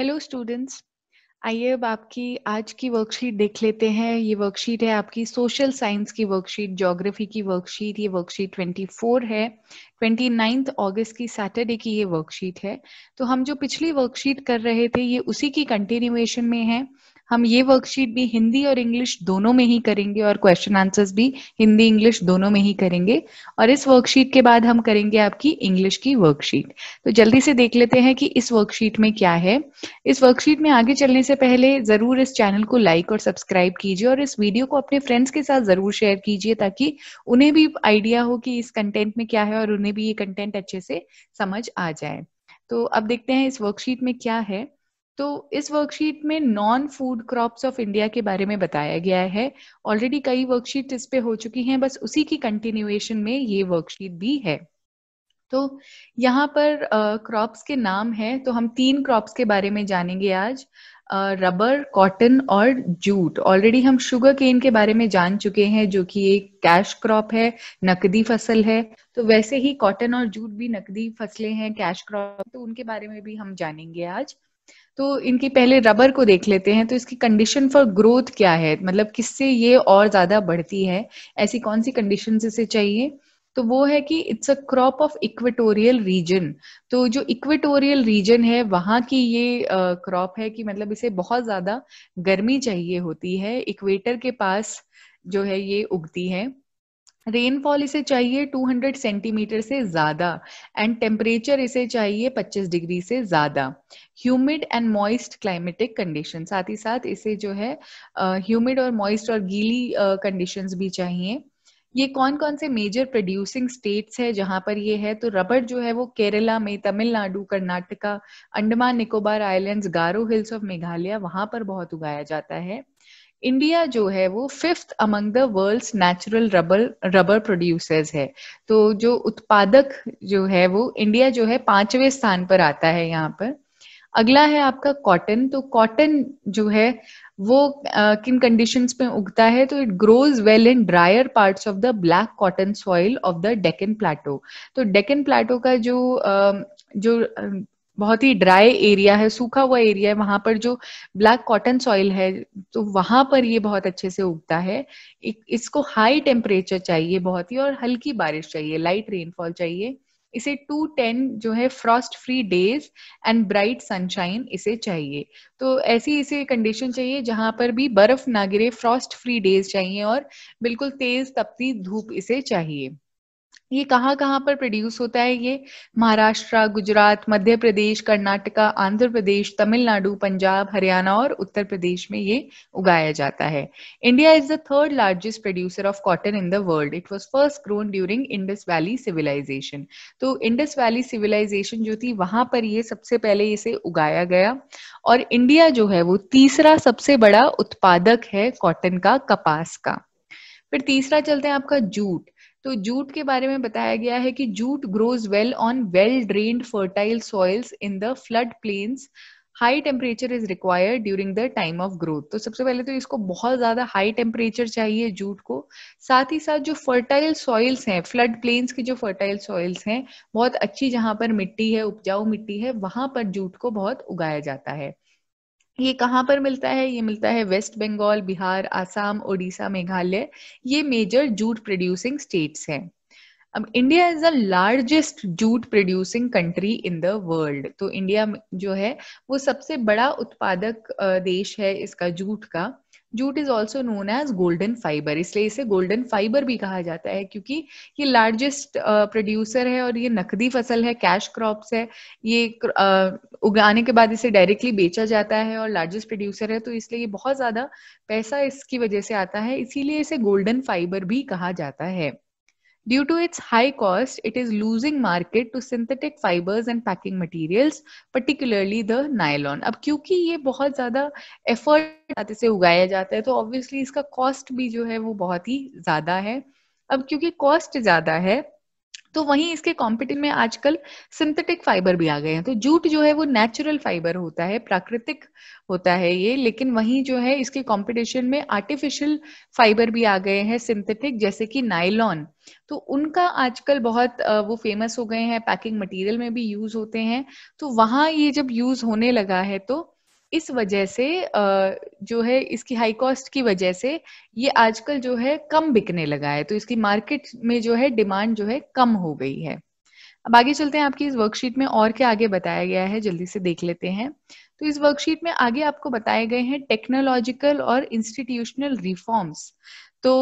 Hello students आइए अब आपकी आज की वर्कशीट देख लेते हैं ये वर्कशीट है आपकी सोशल साइंस की वर्कशीट ज्योग्राफी की वर्कशीट ये वर्कशीट 24 है 29 अगस्त की सैटरडे की ये वर्कशीट है तो हम जो पिछली वर्कशीट कर रहे थे ये उसी की कंटिन्यूएशन में है हम ये वर्कशीट भी हिंदी और इंग्लिश दोनों में ही करेंगे और क्वेश्चन आंसर्स भी हिंदी इंग्लिश दोनों में ही करेंगे और इस वर्कशीट के बाद हम करेंगे आपकी इंग्लिश की वर्कशीट तो जल्दी से देख लेते हैं कि इस वर्कशीट में क्या है इस वर्कशीट में आगे चलने से पहले जरूर इस चैनल को लाइक और सब्सक्राइब कीजिए और इस वीडियो को अपने फ्रेंड्स के साथ जरूर शेयर कीजिए ताकि उन्हें भी आइडिया हो कि इस कंटेंट में क्या है और उन्हें भी ये कंटेंट अच्छे से समझ आ जाए तो अब देखते हैं इस वर्कशीट में क्या है तो इस वर्कशीट में non food crops of India के बारे में बताया गया है ऑलरेडी कई वर्कशीट इस पे हो चुकी हैं बस उसी की कंटिन्यूएशन में ये वर्कशीट भी है तो यहाँ पर क्रॉप्स uh, के नाम है तो हम तीन क्रॉप्स के बारे में जानेंगे आज रबर कॉटन और जूट ऑलरेडी हम शुगर केन के बारे में जान चुके हैं जो कि एक कैश क्रॉप है नकदी फसल है तो वैसे ही कॉटन और जूट भी नकदी फसलें हैं कैश क्रॉप तो उनके बारे में भी हम जानेंगे आज तो इनकी पहले रबर को देख लेते हैं तो इसकी कंडीशन फॉर ग्रोथ क्या है मतलब किससे ये और ज्यादा बढ़ती है ऐसी कौन सी कंडीशन इसे चाहिए तो वो है कि it's a crop of equatorial region तो जो इक्वेटोरियल रीजन है वहां की ये क्रॉप है कि मतलब इसे बहुत ज्यादा गर्मी चाहिए होती है इक्वेटर के पास जो है ये उगती है रेनफॉल इसे चाहिए 200 सेंटीमीटर से ज्यादा एंड टेम्परेचर इसे चाहिए 25 डिग्री से ज्यादा humid and moist climatic condition साथ ही साथ इसे जो है ह्यूमिड uh, और मॉइस्ट और गीली कंडीशन uh, भी चाहिए ये कौन कौन से मेजर प्रोड्यूसिंग स्टेट्स है जहां पर ये है तो रबड़ जो है वो केरला में Tamil Nadu Karnataka Andaman Nicobar islands Garo hills of Meghalaya वहां पर बहुत उगाया जाता है इंडिया जो है वो fifth among the world's natural rubber rubber producers है तो जो उत्पादक जो है वो इंडिया जो है पांचवें स्थान पर आता है यहाँ पर अगला है आपका कॉटन तो कॉटन जो है वो आ, किन कंडीशंस में उगता है तो it grows well in drier parts of the black cotton soil of the Deccan plateau तो डेकन प्लाटो का जो uh, जो बहुत ही ड्राई एरिया है सूखा हुआ एरिया है वहां पर जो ब्लैक कॉटन सॉइल है तो वहां पर ये बहुत अच्छे से उगता है इसको हाई टेम्परेचर चाहिए बहुत ही और हल्की बारिश चाहिए लाइट रेनफॉल चाहिए इसे टू टेन जो है frost free days and bright sunshine इसे चाहिए तो ऐसी इसे कंडीशन चाहिए जहां पर भी बर्फ ना गिरे फ्रॉस्ट फ्री डेज चाहिए और बिल्कुल तेज तपती धूप इसे चाहिए ये कहाँ कहाँ पर प्रोड्यूस होता है ये महाराष्ट्र गुजरात मध्य प्रदेश कर्नाटका आंध्र प्रदेश तमिलनाडु पंजाब हरियाणा और उत्तर प्रदेश में ये उगाया जाता है India is the third largest producer of cotton in the world it was first grown during Indus valley civilisation तो इंडस वैली सिविलाइजेशन जो थी वहां पर ये सबसे पहले इसे उगाया गया और इंडिया जो है वो तीसरा सबसे बड़ा उत्पादक है कॉटन का कपास का फिर तीसरा चलते हैं आपका जूट तो जूट के बारे में बताया गया है कि jute grows well on well drained fertile soils in the flood plains high temperature is required during the time of growth तो सबसे पहले तो इसको बहुत ज्यादा हाई टेम्परेचर चाहिए जूट को साथ ही साथ जो फर्टाइल सॉइल्स हैं फ्लड प्लेन्स की जो फर्टाइल सॉइल्स हैं बहुत अच्छी जहां पर मिट्टी है उपजाऊ मिट्टी है वहां पर जूट को बहुत उगाया जाता है ये कहाँ पर मिलता है ये मिलता है वेस्ट बंगाल बिहार आसाम ओडिशा मेघालय ये मेजर जूट प्रोड्यूसिंग स्टेट्स हैं अब India is the largest jute producing country in the world तो इंडिया जो है वो सबसे बड़ा उत्पादक देश है इसका जूट का jute is also known as golden fibre इसलिए इसे गोल्डन फाइबर भी कहा जाता है क्योंकि ये लार्जेस्ट प्रोड्यूसर है और ये नकदी फसल है कैश क्रॉप्स है ये उगाने के बाद इसे डायरेक्टली बेचा जाता है और लार्जेस्ट प्रोड्यूसर है तो इसलिए ये बहुत ज्यादा पैसा इसकी वजह से आता है इसीलिए इसे गोल्डन फाइबर भी कहा जाता है Due to its high cost, it is losing market to synthetic fibers and packing materials, particularly the nylon. अब क्योंकि ये बहुत ज़्यादा effort से उगाया जाता है तो obviously इसका cost भी जो है वो बहुत ही ज़्यादा है अब क्योंकि cost ज़्यादा है तो वहीं इसके कॉम्पिटिशन में आजकल सिंथेटिक फाइबर भी आ गए हैं तो जूट जो है वो नेचुरल फाइबर होता है प्राकृतिक होता है ये लेकिन वहीं जो है इसके कंपटीशन में आर्टिफिशियल फाइबर भी आ गए हैं सिंथेटिक जैसे कि नाइलॉन तो उनका आजकल बहुत वो फेमस हो गए हैं पैकिंग मटेरियल में भी यूज होते हैं तो वहां ये जब यूज होने लगा है तो इस वजह से जो है इसकी हाई कॉस्ट की वजह से ये आजकल जो है कम बिकने लगा है तो इसकी मार्केट में जो है डिमांड जो है कम हो गई है अब आगे चलते हैं आपकी इस वर्कशीट में और क्या आगे बताया गया है जल्दी से देख लेते हैं तो इस वर्कशीट में आगे आपको बताए गए हैं टेक्नोलॉजिकल और इंस्टीट्यूशनल रिफॉर्म्स तो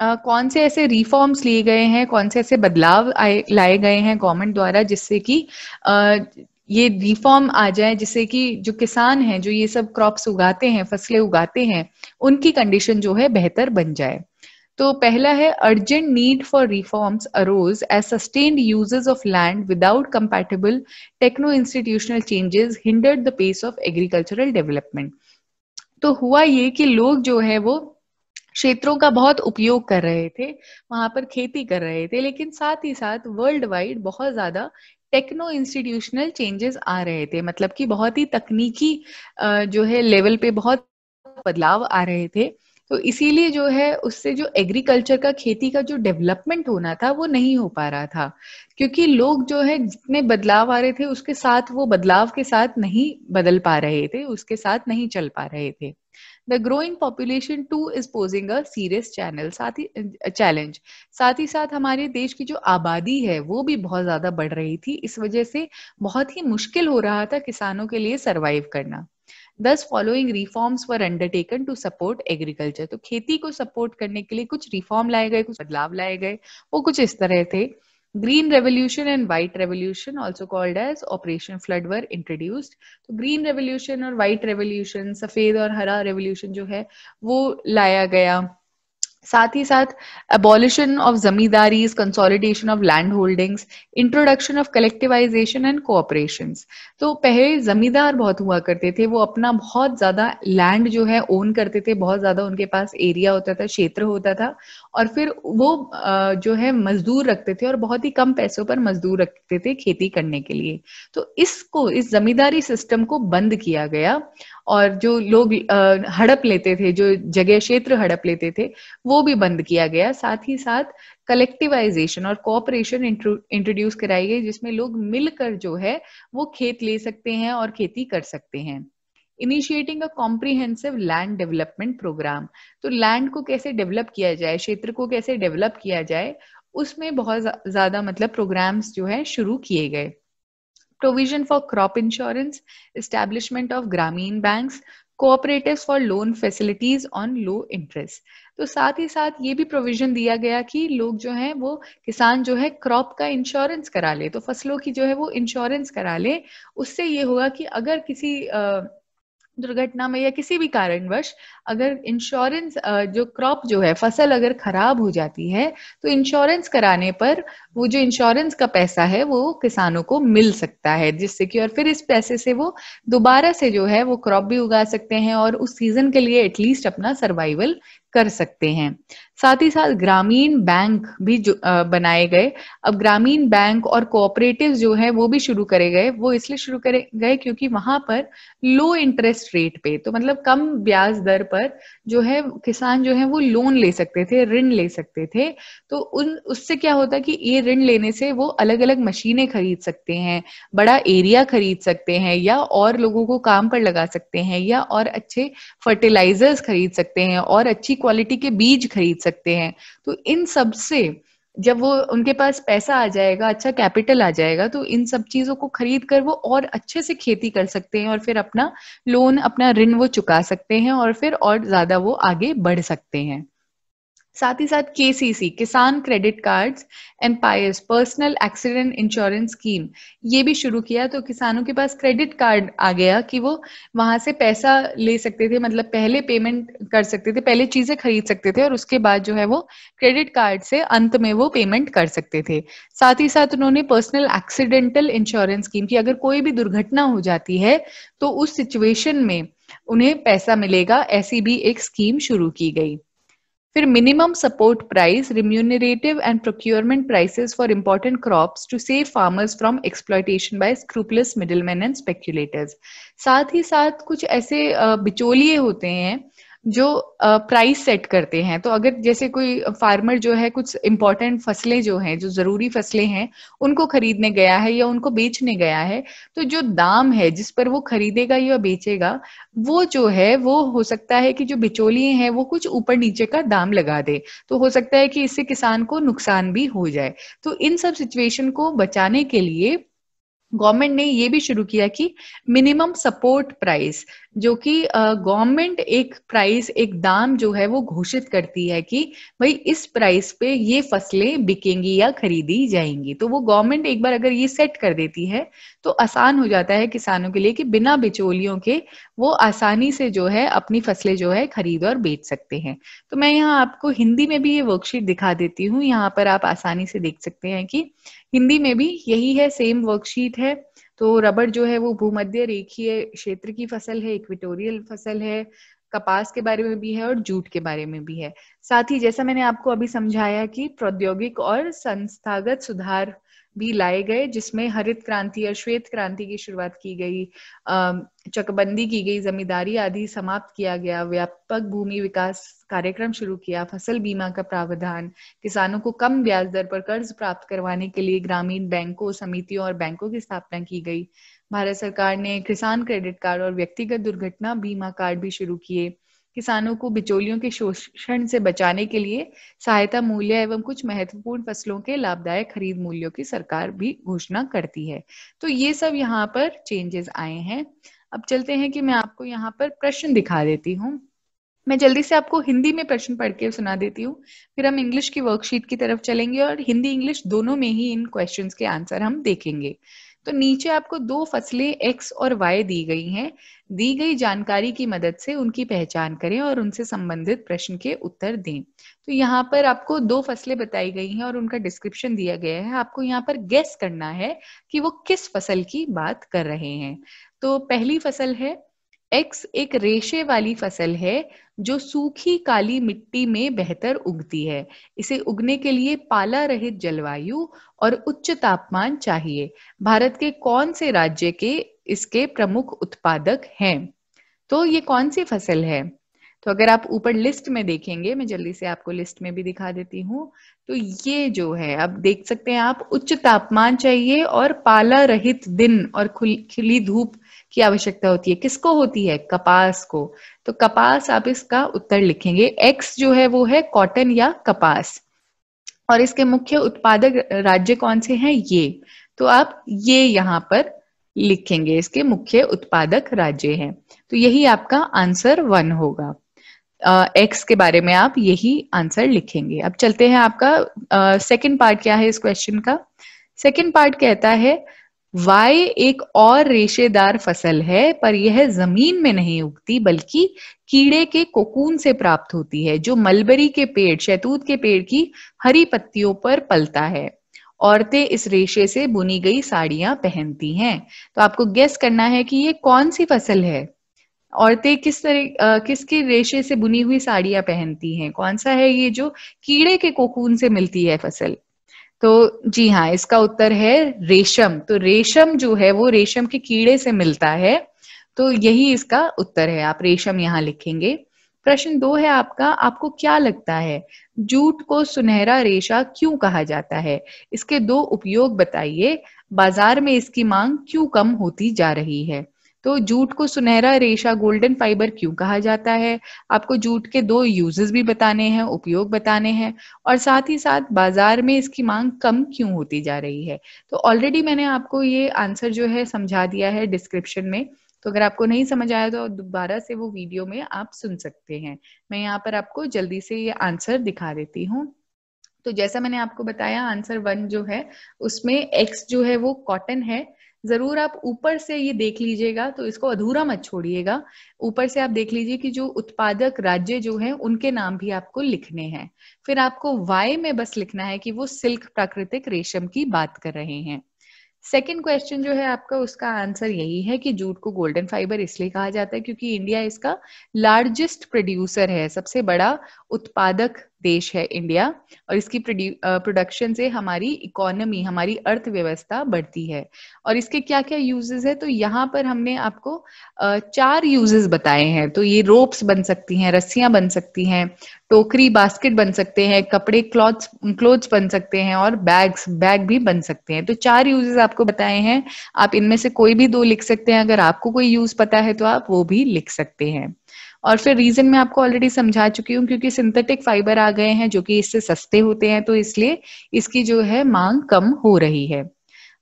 आ, कौन से ऐसे रिफॉर्म्स लिए गए हैं कौन से ऐसे बदलाव लाए गए हैं गवर्नमेंट द्वारा जिससे कि ये रिफॉर्म आ जाए जिससे कि जो किसान हैं जो ये सब क्रॉप्स उगाते हैं फसलें उगाते हैं उनकी कंडीशन जो है बेहतर बन जाए तो पहला है urgent need for reforms arose as sustained uses of land without compatible techno institutional changes hindered the pace of agricultural development तो हुआ ये कि लोग जो है वो क्षेत्रों का बहुत उपयोग कर रहे थे वहां पर खेती कर रहे थे लेकिन साथ ही साथ वर्ल्ड वाइड बहुत ज्यादा टेक्नो इंस्टीट्यूशनल चेंजेस आ रहे थे मतलब कि बहुत ही तकनीकी जो है लेवल पे बहुत बदलाव आ रहे थे तो इसीलिए जो है उससे जो एग्रीकल्चर का खेती का जो डेवलपमेंट होना था वो नहीं हो पा रहा था क्योंकि लोग जो है जितने बदलाव आ रहे थे उसके साथ वो बदलाव के साथ नहीं बदल पा रहे थे उसके साथ नहीं चल पा रहे थे the growing population too is posing a serious channel साथ ही चैलेंज साथ ही साथ हमारे देश की जो आबादी है वो भी बहुत ज्यादा बढ़ रही थी इस वजह से बहुत ही मुश्किल हो रहा था किसानों के लिए सर्वाइव करना thus following reforms were undertaken to support agriculture तो खेती को सपोर्ट करने के लिए कुछ रिफॉर्म लाए गए कुछ बदलाव लाए गए वो कुछ इस तरह थे green revolution and white revolution also called as operation flood were introduced तो ग्रीन रेवोल्यूशन और व्हाइट रेवोल्यूशन सफेद और हरा रेवोल्यूशन जो है वो लाया गया साथ ही साथ abolition of zamindari consolidation of land holdings introduction of collectivisation and cooperation तो पहले जमींदार बहुत हुआ करते थे वो अपना बहुत ज्यादा लैंड जो है ओन करते थे बहुत ज्यादा उनके पास एरिया होता था क्षेत्र होता था और फिर वो जो है मजदूर रखते थे और बहुत ही कम पैसों पर मजदूर रखते थे खेती करने के लिए तो इसको इस जमींदारी सिस्टम को बंद किया गया और जो लोग हड़प लेते थे जो जगह क्षेत्र हड़प लेते थे वो भी बंद किया गया साथ ही साथ कलेक्टिवाइजेशन और कॉपरेशन इंट्रोड्यूस कराई गई जिसमें लोग मिलकर जो है वो खेत ले सकते हैं और खेती कर सकते हैं initiating a comprehensive land development programme तो लैंड को कैसे डेवलप किया जाए क्षेत्र को कैसे डेवलप किया जाए उसमें बहुत ज्यादा मतलब प्रोग्राम्स जो है शुरू किए गए provision for crop insurance, establishment of Grameen banks, cooperatives for loan facilities on low interest तो साथ ही साथ ये भी प्रोविजन दिया गया कि लोग जो हैं वो किसान जो है क्रॉप का इंश्योरेंस करा ले तो फसलों की जो है वो इंश्योरेंस करा ले उससे ये होगा कि अगर किसी दुर्घटना में या किसी भी कारणवश अगर इंश्योरेंस जो क्रॉप जो है फसल अगर खराब हो जाती है तो इंश्योरेंस कराने पर वो जो इंश्योरेंस का पैसा है वो किसानों को मिल सकता है जिससे कि और फिर इस पैसे से वो दोबारा से जो है वो क्रॉप भी उगा सकते हैं और उस सीजन के लिए एटलीस्ट अपना सर्वाइवल कर सकते हैं साथ ही साथ ग्रामीण बैंक भी जो बनाए गए अब ग्रामीण बैंक और कोऑपरेटिव जो है वो भी शुरू करे गए वो इसलिए शुरू करे गए क्योंकि वहां पर लो इंटरेस्ट रेट पे तो मतलब कम ब्याज दर पर जो है किसान जो है वो लोन ले सकते थे ऋण ले सकते थे तो उन उससे क्या होता कि ये ऋण लेने से वो अलग अलग मशीनें खरीद सकते हैं बड़ा एरिया खरीद सकते हैं या और लोगों को काम पर लगा सकते हैं या और अच्छे फर्टिलाइजर्स खरीद सकते हैं और अच्छी क्वालिटी के बीज खरीद सकते हैं तो इन सब से जब वो उनके पास पैसा आ जाएगा अच्छा कैपिटल आ जाएगा तो इन सब चीजों को खरीद कर वो और अच्छे से खेती कर सकते हैं और फिर अपना लोन अपना ऋण वो चुका सकते हैं और फिर और ज्यादा वो आगे बढ़ सकते हैं साथ ही साथ KCC Kisan credit cards empires personal accident insurance scheme ये भी शुरू किया तो किसानों के पास क्रेडिट कार्ड आ गया कि वो वहां से पैसा ले सकते थे मतलब पहले पेमेंट कर सकते थे पहले चीजें खरीद सकते थे और उसके बाद जो है वो क्रेडिट कार्ड से अंत में वो पेमेंट कर सकते थे साथ ही साथ उन्होंने पर्सनल एक्सीडेंटल इंश्योरेंस स्कीम की अगर कोई भी दुर्घटना हो जाती है तो उस सिचुएशन में उन्हें पैसा मिलेगा ऐसी भी एक स्कीम शुरू की गई फिर minimum support price remunerative and procurement prices for important crops to save farmers from exploitation by scrupulous middlemen and speculators साथ ही साथ कुछ ऐसे बिचौलिए होते हैं जो प्राइस सेट करते हैं तो अगर जैसे कोई फार्मर जो है कुछ इंपॉर्टेंट फसलें जो हैं जो जरूरी फसलें हैं उनको खरीदने गया है या उनको बेचने गया है तो जो दाम है जिस पर वो खरीदेगा या बेचेगा वो जो है वो हो सकता है कि जो बिचौलिए हैं वो कुछ ऊपर नीचे का दाम लगा दे तो हो सकता है कि इससे किसान को नुकसान भी हो जाए तो इन सब सिचुएशन को बचाने के लिए गवर्नमेंट ने ये भी शुरू किया कि मिनिमम सपोर्ट प्राइस जो कि गवर्नमेंट एक प्राइस एक दाम जो है वो घोषित करती है कि भाई इस प्राइस पे ये फसलें बिकेंगी या खरीदी जाएंगी तो वो गवर्नमेंट एक बार अगर ये सेट कर देती है तो आसान हो जाता है किसानों के लिए कि बिना बिचौलियों के वो आसानी से जो है अपनी फसलें जो है खरीद और बेच सकते हैं तो मैं यहाँ आपको हिंदी में भी ये वर्कशीट दिखा देती हूँ यहाँ पर आप आसानी से देख सकते हैं कि हिंदी में भी यही है सेम वर्कशीट है तो रबड़ जो है वो भूमध्य रेखीय क्षेत्र की फसल है इक्विटोरियल फसल है कपास के बारे में भी है और जूट के बारे में भी है साथ ही जैसा मैंने आपको अभी समझाया कि प्रौद्योगिक और संस्थागत सुधार भी लाए गए जिसमें हरित क्रांति और श्वेत क्रांति की शुरुआत की गई चकबंदी की गई जमींदारी आदि समाप्त किया गया व्यापक भूमि विकास कार्यक्रम शुरू किया फसल बीमा का प्रावधान किसानों को कम ब्याज दर पर कर्ज प्राप्त करवाने के लिए ग्रामीण बैंकों समितियों और बैंकों की स्थापना की गई भारत सरकार ने किसान क्रेडिट कार्ड और व्यक्तिगत दुर्घटना बीमा कार्ड भी शुरू किए किसानों को बिचौलियों के शोषण से बचाने के लिए सहायता मूल्य एवं कुछ महत्वपूर्ण फसलों के लाभदायक खरीद मूल्यों की सरकार भी घोषणा करती है तो ये सब यहाँ पर चेंजेस आए हैं अब चलते हैं कि मैं आपको यहाँ पर प्रश्न दिखा देती हूँ मैं जल्दी से आपको हिंदी में प्रश्न पढ़ के सुना देती हूँ फिर हम इंग्लिश की वर्कशीट की तरफ चलेंगे और हिंदी इंग्लिश दोनों में ही इन क्वेश्चंस के आंसर हम देखेंगे तो नीचे आपको दो फसलें एक्स और वाई दी गई हैं दी गई जानकारी की मदद से उनकी पहचान करें और उनसे संबंधित प्रश्न के उत्तर दें तो यहाँ पर आपको दो फसलें बताई गई हैं और उनका डिस्क्रिप्शन दिया गया है आपको यहाँ पर गेस करना है कि वो किस फसल की बात कर रहे हैं तो पहली फसल है एक्स एक रेशे वाली फसल है जो सूखी काली मिट्टी में बेहतर उगती है इसे उगने के लिए पाला रहित जलवायु और उच्च तापमान चाहिए भारत के कौन से राज्य के इसके प्रमुख उत्पादक हैं तो ये कौन सी फसल है तो अगर आप ऊपर लिस्ट में देखेंगे मैं जल्दी से आपको लिस्ट में भी दिखा देती हूँ तो ये जो है आप देख सकते हैं आप उच्च तापमान चाहिए और पाला रहित दिन और खुली धूप की आवश्यकता होती है किसको होती है कपास को तो कपास आप इसका उत्तर लिखेंगे एक्स जो है वो है कॉटन या कपास और इसके मुख्य उत्पादक राज्य कौन से हैं ये तो आप ये यहाँ पर लिखेंगे इसके मुख्य उत्पादक राज्य हैं तो यही आपका आंसर वन होगा एक्स के बारे में आप यही आंसर लिखेंगे अब चलते हैं आपका सेकंड पार्ट क्या है इस क्वेश्चन का सेकंड पार्ट कहता है वाय एक और रेशेदार फसल है पर यह जमीन में नहीं उगती बल्कि कीड़े के कोकून से प्राप्त होती है जो मलबरी के पेड़ शैतूत के पेड़ की हरी पत्तियों पर पलता है औरतें इस रेशे से बुनी गई साड़ियां पहनती हैं तो आपको गेस करना है कि ये कौन सी फसल है औरतें किस तरह किसके रेशे से बुनी हुई साड़ियां पहनती हैं कौन सा है ये जो कीड़े के कोकून से मिलती है फसल तो जी हाँ इसका उत्तर है रेशम तो रेशम जो है वो रेशम के कीड़े से मिलता है तो यही इसका उत्तर है आप रेशम यहाँ लिखेंगे प्रश्न दो है आपका आपको क्या लगता है जूट को सुनहरा रेशा क्यों कहा जाता है इसके दो उपयोग बताइए बाजार में इसकी मांग क्यों कम होती जा रही है तो जूट को सुनहरा रेशा गोल्डन फाइबर क्यों कहा जाता है आपको जूट के दो यूजेस भी बताने हैं उपयोग बताने हैं और साथ ही साथ बाजार में इसकी मांग कम क्यों होती जा रही है तो ऑलरेडी मैंने आपको ये आंसर जो है समझा दिया है डिस्क्रिप्शन में तो अगर आपको नहीं समझ आया तो दोबारा से वो वीडियो में आप सुन सकते हैं मैं यहाँ पर आपको जल्दी से ये आंसर दिखा देती हूँ तो जैसा मैंने आपको बताया आंसर वन जो है उसमें एक्स जो है वो कॉटन है जरूर आप ऊपर से ये देख लीजिएगा तो इसको अधूरा मत छोड़िएगा ऊपर से आप देख लीजिए कि जो उत्पादक राज्य जो हैं उनके नाम भी आपको लिखने हैं फिर आपको वाई में बस लिखना है कि वो सिल्क प्राकृतिक रेशम की बात कर रहे हैं सेकेंड क्वेश्चन जो है आपका उसका आंसर यही है कि जूट को गोल्डन फाइबर इसलिए कहा जाता है क्योंकि इंडिया इसका लार्जेस्ट प्रोड्यूसर है सबसे बड़ा उत्पादक देश है इंडिया और इसकी प्रोडक्शन से हमारी इकोनॉमी हमारी अर्थव्यवस्था बढ़ती है और इसके क्या क्या यूजेस है तो यहाँ पर हमने आपको चार यूजेस बताए हैं तो ये रोप्स बन सकती हैं रस्सियां बन सकती हैं टोकरी बास्केट बन सकते हैं कपड़े क्लॉथ्स क्लोथ्स बन सकते हैं और बैग्स बैग भी बन सकते हैं तो चार यूजेस आपको बताए हैं आप इनमें से कोई भी दो लिख सकते हैं अगर आपको कोई यूज पता है तो आप वो भी लिख सकते हैं और फिर रीजन मैं आपको ऑलरेडी समझा चुकी हूँ क्योंकि सिंथेटिक फाइबर आ गए हैं जो कि इससे सस्ते होते हैं तो इसलिए इसकी जो है मांग कम हो रही है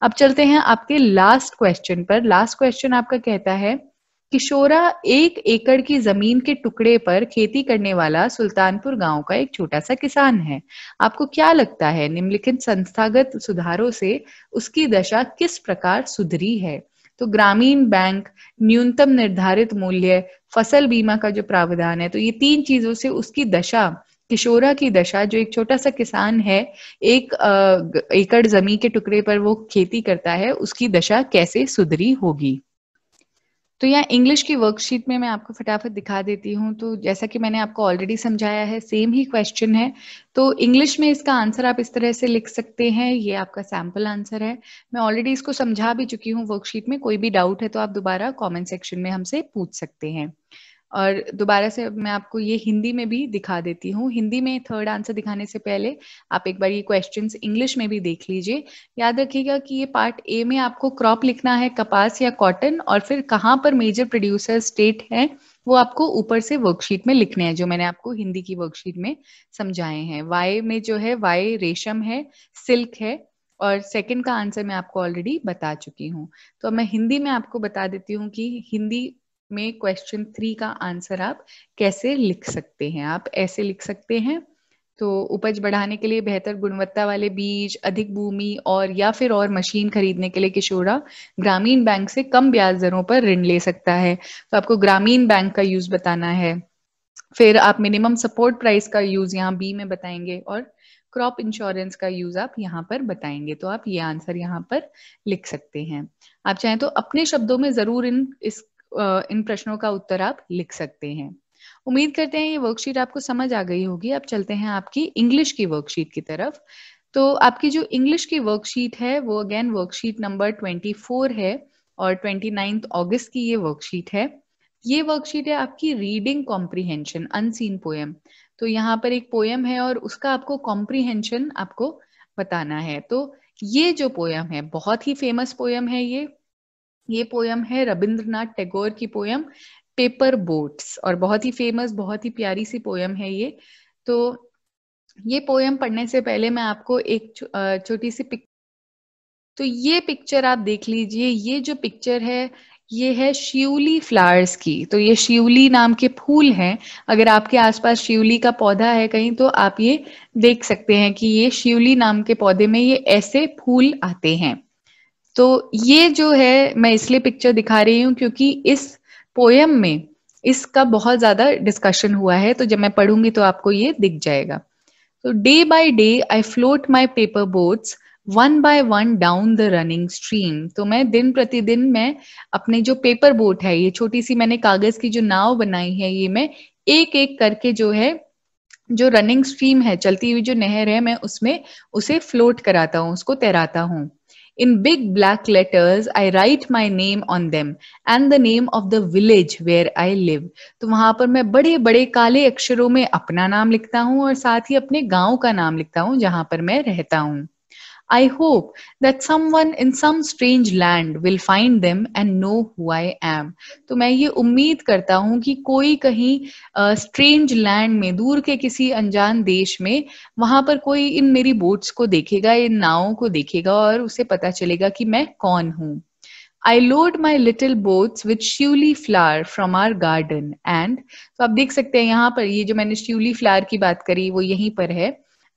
अब चलते हैं आपके लास्ट क्वेश्चन पर लास्ट क्वेश्चन आपका कहता है किशोरा एक एकड़ की जमीन के टुकड़े पर खेती करने वाला सुल्तानपुर गांव का एक छोटा सा किसान है आपको क्या लगता है निम्नलिखित संस्थागत सुधारों से उसकी दशा किस प्रकार सुधरी है तो ग्रामीण बैंक न्यूनतम निर्धारित मूल्य फसल बीमा का जो प्रावधान है तो ये तीन चीजों से उसकी दशा किशोरा की दशा जो एक छोटा सा किसान है एक एकड़ जमीन के टुकड़े पर वो खेती करता है उसकी दशा कैसे सुधरी होगी तो यहाँ इंग्लिश की वर्कशीट में मैं आपको फटाफट दिखा देती हूँ तो जैसा कि मैंने आपको ऑलरेडी समझाया है सेम ही क्वेश्चन है तो इंग्लिश में इसका आंसर आप इस तरह से लिख सकते हैं ये आपका सैम्पल आंसर है मैं ऑलरेडी इसको समझा भी चुकी हूँ वर्कशीट में कोई भी डाउट है तो आप दोबारा कॉमेंट सेक्शन में हमसे पूछ सकते हैं और दोबारा से मैं आपको ये हिंदी में भी दिखा देती हूँ हिंदी में थर्ड आंसर दिखाने से पहले आप एक बार ये क्वेश्चंस इंग्लिश में भी देख लीजिए याद रखिएगा कि ये पार्ट ए में आपको क्रॉप लिखना है कपास या कॉटन और फिर कहाँ पर मेजर प्रोड्यूसर स्टेट है वो आपको ऊपर से वर्कशीट में लिखने हैं जो मैंने आपको हिंदी की वर्कशीट में समझाए हैं वाई में जो है वाई रेशम है सिल्क है और सेकंड का आंसर मैं आपको ऑलरेडी बता चुकी हूँ तो मैं हिंदी में आपको बता देती हूँ कि हिंदी में क्वेश्चन थ्री का आंसर आप कैसे लिख सकते हैं आप ऐसे लिख सकते हैं तो उपज बढ़ाने के लिए बेहतर गुणवत्ता वाले बीज अधिक भूमि और या फिर और मशीन खरीदने के लिए किशोरा ग्रामीण बैंक से कम ब्याज दरों पर ऋण ले सकता है तो आपको ग्रामीण बैंक का यूज बताना है फिर आप मिनिमम सपोर्ट प्राइस का यूज यहाँ बी में बताएंगे और क्रॉप इंश्योरेंस का यूज आप यहाँ पर बताएंगे तो आप ये आंसर यहाँ पर लिख सकते हैं आप चाहें तो अपने शब्दों में जरूर इन इस इन प्रश्नों का उत्तर आप लिख सकते हैं उम्मीद करते हैं ये वर्कशीट आपको समझ आ गई होगी अब चलते हैं आपकी इंग्लिश की वर्कशीट की तरफ तो आपकी जो इंग्लिश की वर्कशीट है वो again worksheet number twenty four है और ट्वेंटी नाइन्थ ऑगस्ट की ये वर्कशीट है ये वर्कशीट है आपकी रीडिंग कॉम्प्रीहेंशन अनसीन पोएम तो यहाँ पर एक पोएम है और उसका आपको कॉम्प्रीहेंशन आपको बताना है तो ये जो पोयम है बहुत ही फेमस पोयम है ये ये पोयम है रविंद्रनाथ टैगोर की पोयम पेपर बोट्स और बहुत ही फेमस बहुत ही प्यारी सी पोयम है ये तो ये पोयम पढ़ने से पहले मैं आपको एक छोटी सी पिक तो ये पिक्चर आप देख लीजिए ये जो पिक्चर है ये है शिवली फ्लावर्स की तो ये शिवली नाम के फूल हैं अगर आपके आसपास शिवली का पौधा है कहीं तो आप ये देख सकते हैं कि ये शिवली नाम के पौधे में ये ऐसे फूल आते हैं तो ये जो है मैं इसलिए पिक्चर दिखा रही हूँ क्योंकि इस पोयम में इसका बहुत ज्यादा डिस्कशन हुआ है तो जब मैं पढ़ूंगी तो आपको ये दिख जाएगा तो day by day I float my paper boats one by one down the running stream तो मैं दिन प्रतिदिन मैं अपने जो पेपर बोट है ये छोटी सी मैंने कागज की जो नाव बनाई है ये मैं एक एक करके जो है जो रनिंग स्ट्रीम है चलती हुई जो नहर है मैं उसमें उसे फ्लोट कराता हूँ उसको तैराता हूँ In big black letters, I write my name on them and the name of the village where I live. तो वहां पर मैं बड़े बड़े काले अक्षरों में अपना नाम लिखता हूँ और साथ ही अपने गांव का नाम लिखता हूँ जहां पर मैं रहता हूँ I hope that someone in some strange land will find them and know who I am. तो मैं ये उम्मीद करता हूँ कि कोई कहीं स्ट्रेंज uh, लैंड में दूर के किसी अनजान देश में वहां पर कोई इन मेरी बोट्स को देखेगा इन नावों को देखेगा और उसे पता चलेगा कि मैं कौन हूँ I load my little boats with shiuli flower from our garden and तो आप देख सकते हैं यहाँ पर ये जो मैंने श्यूली फ्लावर की बात करी वो यहीं पर है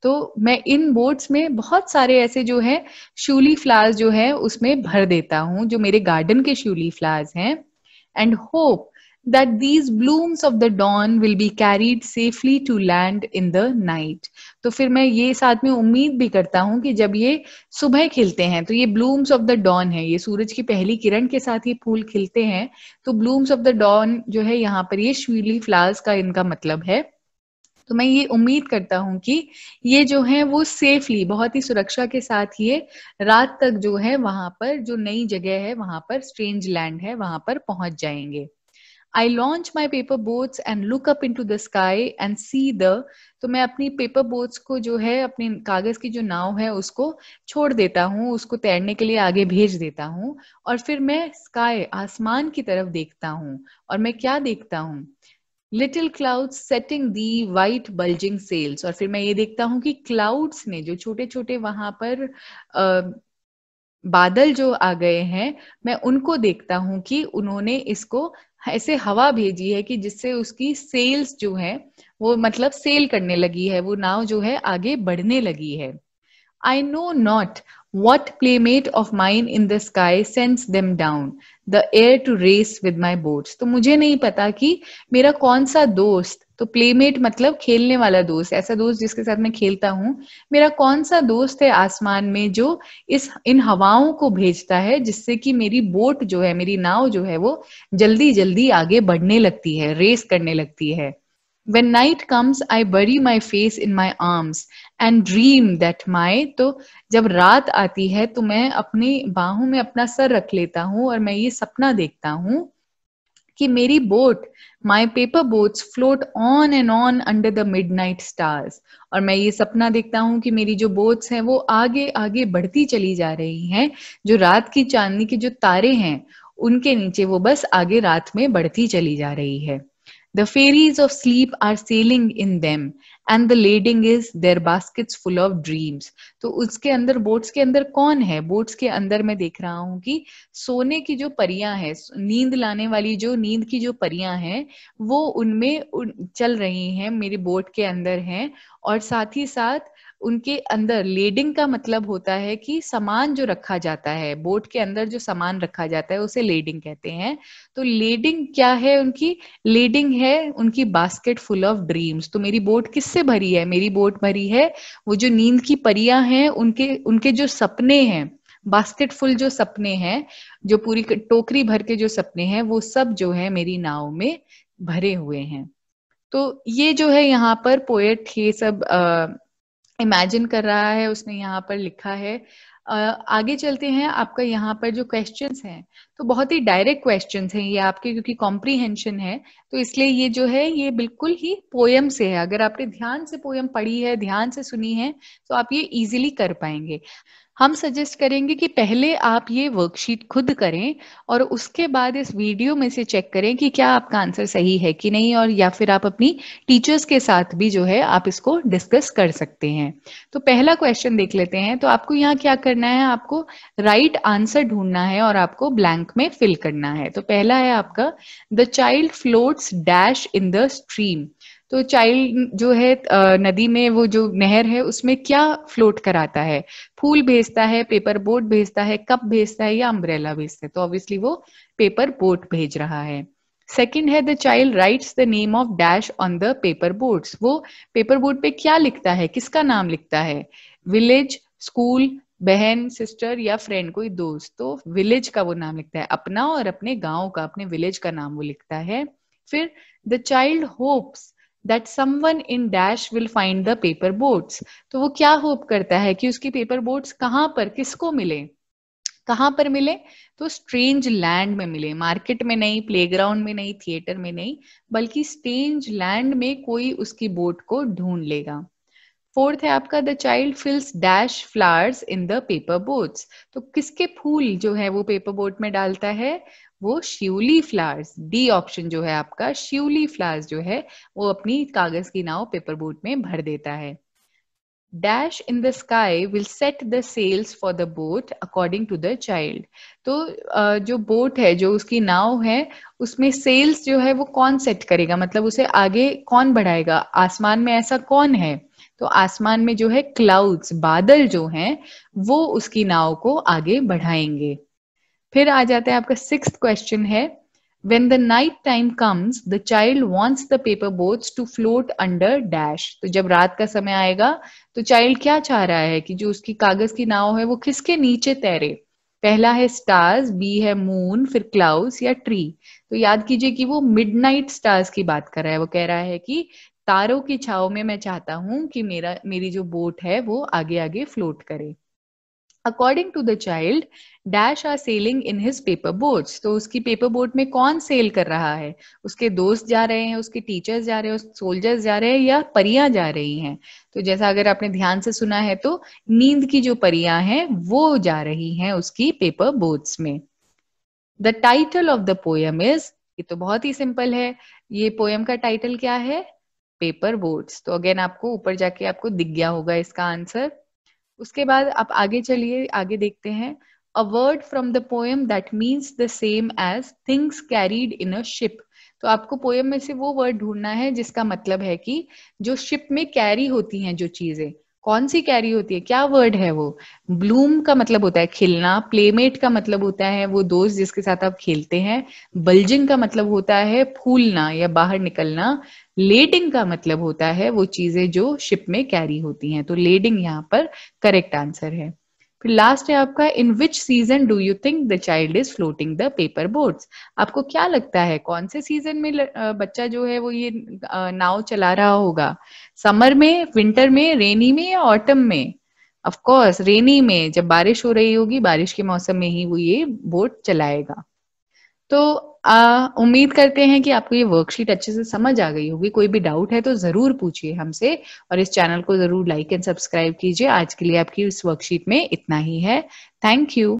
तो मैं इन बोर्ड्स में बहुत सारे ऐसे जो है शूली फ्लावर्स जो है उसमें भर देता हूँ जो मेरे गार्डन के शूली फ्लावर्स हैं and hope that these blooms of the dawn will be carried safely to land in the night तो फिर मैं ये साथ में उम्मीद भी करता हूँ कि जब ये सुबह खिलते हैं तो ये ब्लूम्स ऑफ द डॉन है ये सूरज की पहली किरण के साथ ये फूल खिलते हैं तो ब्लूम्स ऑफ द डॉन जो है यहाँ पर ये शूली फ्लावर्स का इनका मतलब है तो मैं ये उम्मीद करता हूँ कि ये जो है वो सेफली बहुत ही सुरक्षा के साथ ये रात तक जो है वहां पर जो नई जगह है वहां पर स्ट्रेंज लैंड है वहां पर पहुंच जाएंगे I launch my paper boats and look up into the sky and see the तो मैं अपनी पेपर बोट्स को जो है अपने कागज की जो नाव है उसको छोड़ देता हूँ उसको तैरने के लिए आगे भेज देता हूँ और फिर मैं स्काई आसमान की तरफ देखता हूँ और मैं क्या देखता हूँ little cloud setting the white bulging sails और फिर मैं ये देखता हूँ कि क्लाउड्स ने जो छोटे छोटे वहां पर आ, बादल जो आ गए हैं मैं उनको देखता हूँ कि उन्होंने इसको ऐसे हवा भेजी है कि जिससे उसकी सेल्स जो है वो मतलब सेल करने लगी है वो नाव जो है आगे बढ़ने लगी है I know not what playmate of mine in the sky sends them down the air to race with my boats तो मुझे नहीं पता कि मेरा कौन सा दोस्त तो प्लेमेट मतलब खेलने वाला दोस्त ऐसा दोस्त जिसके साथ मैं खेलता हूँ मेरा कौन सा दोस्त है आसमान में जो इस इन हवाओं को भेजता है जिससे कि मेरी बोट जो है मेरी नाव जो है वो जल्दी जल्दी आगे बढ़ने लगती है रेस करने लगती है When night comes, I bury my face in my arms and dream that my तो जब रात आती है तो मैं अपनी बाहों में अपना सर रख लेता हूँ और मैं ये सपना देखता हूँ कि मेरी boat my paper boats float on and on under the midnight stars और मैं ये सपना देखता हूँ कि मेरी जो बोट्स हैं वो आगे आगे बढ़ती चली जा रही हैं जो रात की चांदनी के जो तारे हैं उनके नीचे वो बस आगे रात में बढ़ती चली जा रही है the fairies of sleep are sailing in them and the lading is their baskets full of dreams तो उसके अंदर बोट्स के अंदर कौन है बोट्स के अंदर मैं देख रहा हूँ कि सोने की जो परियां हैं नींद लाने वाली जो नींद की जो परियां हैं वो उनमें उन, चल रही हैं मेरी बोट के अंदर हैं और साथ ही साथ उनके अंदर लेडिंग का मतलब होता है कि सामान जो रखा जाता है बोट के अंदर जो सामान रखा जाता है उसे लेडिंग कहते हैं तो लेडिंग क्या है उनकी लेडिंग है उनकी बास्केट फुल ऑफ ड्रीम्स तो मेरी बोट किससे से भरी है मेरी बोट भरी है वो जो नींद की परियां हैं उनके उनके जो सपने हैं बास्केट फुल जो सपने हैं जो पूरी टोकरी भर के जो सपने हैं वो सब जो है मेरी नाव में भरे हुए हैं तो ये जो है यहाँ पर पोएट ये सब इमेजिन कर रहा है उसने यहाँ पर लिखा है आगे चलते हैं आपका यहाँ पर जो क्वेश्चन हैं तो बहुत ही डायरेक्ट क्वेश्चन हैं ये आपके क्योंकि कॉम्प्रीहेंशन है तो इसलिए ये जो है ये बिल्कुल ही पोयम से है अगर आपने ध्यान से पोयम पढ़ी है ध्यान से सुनी है तो आप ये इजिली कर पाएंगे हम सजेस्ट करेंगे कि पहले आप ये वर्कशीट खुद करें और उसके बाद इस वीडियो में से चेक करें कि क्या आपका आंसर सही है कि नहीं और या फिर आप अपनी टीचर्स के साथ भी जो है आप इसको डिस्कस कर सकते हैं तो पहला क्वेश्चन देख लेते हैं तो आपको यहाँ क्या करना है आपको राइट आंसर ढूंढना है और आपको ब्लैंक में फिल करना है तो पहला है आपका the child floats dash in the stream तो चाइल्ड जो है नदी में वो जो नहर है उसमें क्या फ्लोट कराता है फूल भेजता है पेपर बोट भेजता है कप भेजता है या अम्ब्रेला भेजता है तो ऑब्वियसली वो पेपर बोट भेज रहा है सेकेंड है the child writes the name of dash on the paper boats वो पेपर बोर्ड पे क्या लिखता है किसका नाम लिखता है विलेज स्कूल बहन सिस्टर या फ्रेंड कोई दोस्त तो विलेज का वो नाम लिखता है अपना और अपने गांव का अपने विलेज का नाम वो लिखता है फिर the child hopes that someone in dash will find the paper boats तो वो क्या होप करता है कि उसकी पेपर बोट्स कहाँ पर किसको मिले कहाँ पर मिले तो स्ट्रेंज लैंड में मिले मार्केट में नहीं प्लेग्राउंड में नहीं थिएटर में नहीं बल्कि स्ट्रेंज लैंड में कोई उसकी बोट को ढूंढ लेगा फोर्थ है आपका the child fills dash flowers in the paper boats तो किसके फूल जो है वो पेपर बोट में डालता है वो श्यूली फ्लावर्स डी ऑप्शन जो है आपका श्यूली फ्लावर्स जो है वो अपनी कागज की नाव पेपर बोट में भर देता है dash in the sky will set the sails for the boat according to the child तो जो बोट है जो उसकी नाव है उसमें सेल्स जो है वो कौन सेट करेगा मतलब उसे आगे कौन बढ़ाएगा आसमान में ऐसा कौन है तो आसमान में जो है क्लाउड्स बादल जो हैं वो उसकी नाव को आगे बढ़ाएंगे फिर आ जाता है आपका सिक्स क्वेश्चन है when the night time comes the child wants the paper boats to float under dash तो जब रात का समय आएगा तो चाइल्ड क्या चाह रहा है कि जो उसकी कागज की नाव है वो किसके नीचे तैरे पहला है स्टार्स बी है मून फिर क्लाउड्स या ट्री तो याद कीजिए कि वो नाइट स्टार्स की बात कर रहा है वो कह रहा है कि तारों की छाव में मैं चाहता हूं कि मेरा मेरी जो बोट है वो आगे आगे फ्लोट करे according to the child dash are sailing in his paper boats तो उसकी पेपर बोट में कौन सेल कर रहा है उसके दोस्त जा रहे हैं उसके टीचर्स जा रहे हैं सोल्जर्स जा रहे हैं या परियां जा रही हैं तो जैसा अगर आपने ध्यान से सुना है तो नींद की जो परियां हैं वो जा रही हैं उसकी पेपर बोट्स में the title of the poem is ये तो बहुत ही सिंपल है ये पोयम का टाइटल क्या है पेपर बोट्स तो अगेन आपको ऊपर जाके आपको दिख गया होगा इसका आंसर उसके बाद आप आगे चलिए आगे देखते हैं a word from the poem that means the same as things carried in a ship तो आपको पोएम में से वो वर्ड ढूंढना है जिसका मतलब है कि जो शिप में कैरी होती हैं जो चीजें कौन सी कैरी होती है क्या वर्ड है वो ब्लूम का मतलब होता है खिलना प्लेमेट का मतलब होता है वो दोस्त जिसके साथ आप खेलते हैं बल्जिंग का मतलब होता है फूलना या बाहर निकलना लेडिंग का मतलब होता है वो चीजें जो शिप में कैरी होती हैं तो लेडिंग यहाँ पर करेक्ट आंसर है फिर लास्ट है आपका in which season do you think the child is floating the paper boats आपको क्या लगता है कौन से सीजन में बच्चा जो है वो ये नाव चला रहा होगा समर में विंटर में रेनी में या ऑटम में ऑफ कोर्स रेनी में जब बारिश हो रही होगी बारिश के मौसम में ही वो ये बोट चलाएगा तो आ, उम्मीद करते हैं कि आपको ये वर्कशीट अच्छे से समझ आ गई होगी कोई भी डाउट है तो जरूर पूछिए हमसे और इस चैनल को जरूर लाइक एंड सब्सक्राइब कीजिए आज के लिए आपकी इस वर्कशीट में इतना ही है थैंक यू